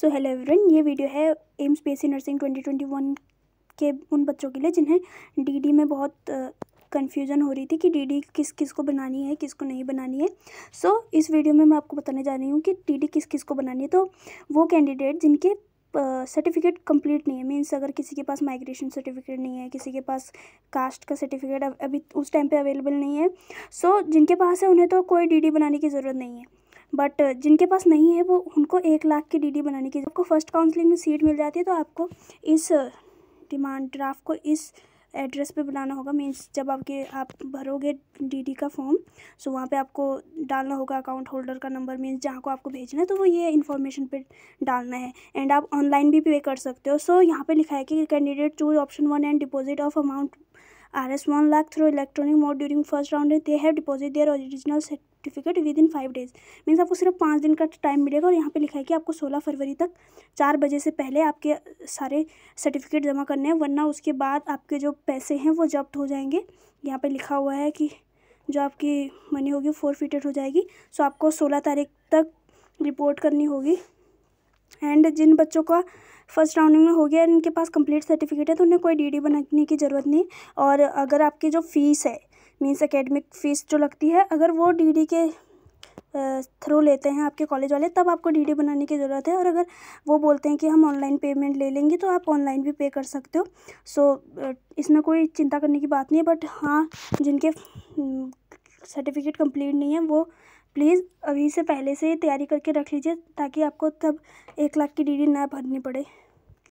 सो hello everyone ये video है AIIMS BSc nursing 2021 के उन बच्चों के लिए जिन्हें डीडी में बहुत कन्फ्यूज़न हो रही थी कि डीडी किस किस को बनानी है किस को नहीं बनानी है सो so, इस वीडियो में मैं आपको बताने जा रही हूँ कि डीडी किस किस को बनानी है तो वो कैंडिडेट जिनके सर्टिफिकेट कंप्लीट नहीं है मीन्स अगर किसी के पास माइग्रेशन सर्टिफिकेट नहीं है किसी के पास कास्ट का सर्टिफिकेट अभी उस टाइम पे अवेलेबल नहीं है सो so, जिनके पास है उन्हें तो कोई डीडी बनाने की ज़रूरत नहीं है बट जिनके पास नहीं है वो उनको एक लाख की डीडी बनाने की आपको फर्स्ट काउंसलिंग में सीट मिल जाती है तो आपको इस डिमांड ड्राफ्ट को इस एड्रेस पे बुलाना होगा मीन्स जब आपके आप भरोगे डीडी का फॉर्म सो वहाँ पे आपको डालना होगा अकाउंट होल्डर का नंबर मीन्स जहाँ को आपको भेजना है तो वो ये इन्फॉर्मेशन पे डालना है एंड आप ऑनलाइन भी पे कर सकते हो सो so, यहाँ पे लिखा है कि candidate choose option one and deposit of amount Rs S lakh through electronic mode during first round and they have deposited their original certificate within five days means आपको सिर्फ पाँच दिन का टाइम मिलेगा और यहाँ पे लिखा है कि आपको सोलह फरवरी तक चार बजे से पहले आपके सारे सर्टिफिकेट जमा करने हैं वरना उसके बाद आपके जो पैसे हैं वो जब्त हो जाएंगे यहाँ पर लिखा हुआ है कि जो आपकी मनी होगी फोर फिटेड हो जाएगी सो आपको सोलह तारीख तक रिपोर्ट करनी होगी एंड जिन बच्चों का फर्स्ट राउंड में हो गया इनके पास कंप्लीट सर्टिफिकेट है तो उन्हें कोई डीडी बनाने की ज़रूरत नहीं और अगर आपकी जो फ़ीस है मीन्स एकेडमिक फ़ीस जो लगती है अगर वो डीडी के थ्रू लेते हैं आपके कॉलेज वाले तब आपको डीडी बनाने की ज़रूरत है और अगर वो बोलते हैं कि हम ऑनलाइन पेमेंट ले लेंगे तो आप ऑनलाइन भी पे कर सकते हो सो so, इसमें कोई चिंता करने की बात नहीं है बट हाँ जिनके सर्टिफिकेट हम्म, कंप्लीट नहीं है वो प्लीज़ अभी से पहले से ही तैयारी करके रख लीजिए ताकि आपको तब एक लाख की डी डी ना भरनी पड़े